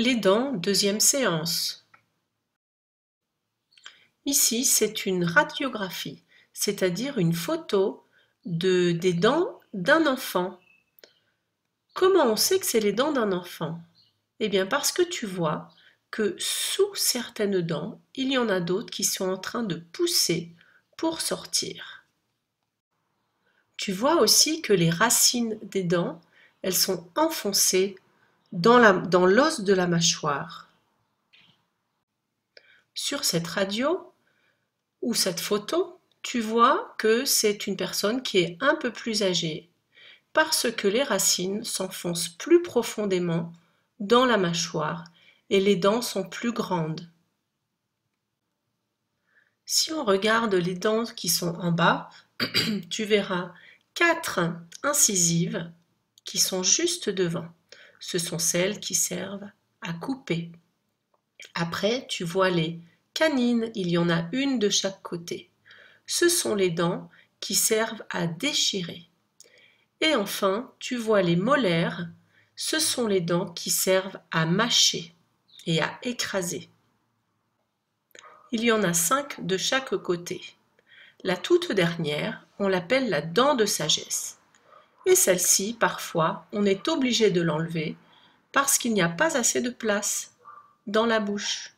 Les dents, deuxième séance. Ici, c'est une radiographie, c'est-à-dire une photo de, des dents d'un enfant. Comment on sait que c'est les dents d'un enfant Eh bien parce que tu vois que sous certaines dents, il y en a d'autres qui sont en train de pousser pour sortir. Tu vois aussi que les racines des dents, elles sont enfoncées dans l'os de la mâchoire. Sur cette radio ou cette photo, tu vois que c'est une personne qui est un peu plus âgée parce que les racines s'enfoncent plus profondément dans la mâchoire et les dents sont plus grandes. Si on regarde les dents qui sont en bas, tu verras quatre incisives qui sont juste devant ce sont celles qui servent à couper. Après, tu vois les canines, il y en a une de chaque côté. Ce sont les dents qui servent à déchirer. Et enfin, tu vois les molaires, ce sont les dents qui servent à mâcher et à écraser. Il y en a cinq de chaque côté. La toute dernière, on l'appelle la dent de sagesse et celle-ci, parfois, on est obligé de l'enlever parce qu'il n'y a pas assez de place dans la bouche.